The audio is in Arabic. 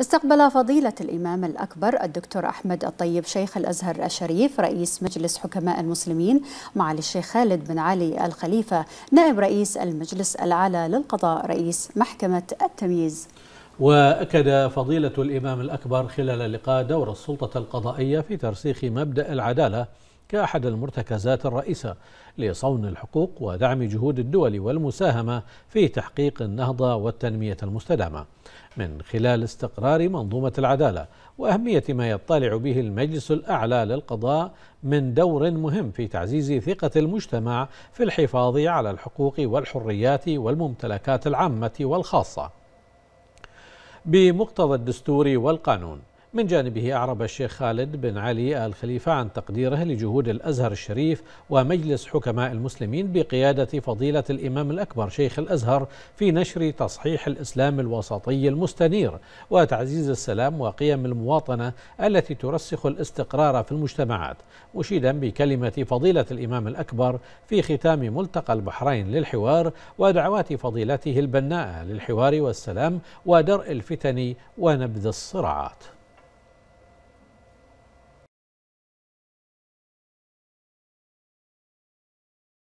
استقبل فضيلة الإمام الأكبر الدكتور أحمد الطيب شيخ الأزهر الشريف رئيس مجلس حكماء المسلمين معالي الشيخ خالد بن علي الخليفة نائب رئيس المجلس الأعلى للقضاء رئيس محكمة التمييز وأكد فضيلة الإمام الأكبر خلال لقاء دور السلطة القضائية في ترسيخ مبدأ العدالة كأحد المرتكزات الرئيسة لصون الحقوق ودعم جهود الدول والمساهمة في تحقيق النهضة والتنمية المستدامة من خلال استقرار منظومة العدالة وأهمية ما يطالع به المجلس الأعلى للقضاء من دور مهم في تعزيز ثقة المجتمع في الحفاظ على الحقوق والحريات والممتلكات العامة والخاصة بمقتضى الدستور والقانون من جانبه أعرب الشيخ خالد بن علي آل خليفة عن تقديره لجهود الأزهر الشريف ومجلس حكماء المسلمين بقيادة فضيلة الإمام الأكبر شيخ الأزهر في نشر تصحيح الإسلام الوسطي المستنير وتعزيز السلام وقيم المواطنة التي ترسخ الاستقرار في المجتمعات مشيدا بكلمة فضيلة الإمام الأكبر في ختام ملتقى البحرين للحوار ودعوات فضيلته البناءة للحوار والسلام ودرء الفتن ونبذ الصراعات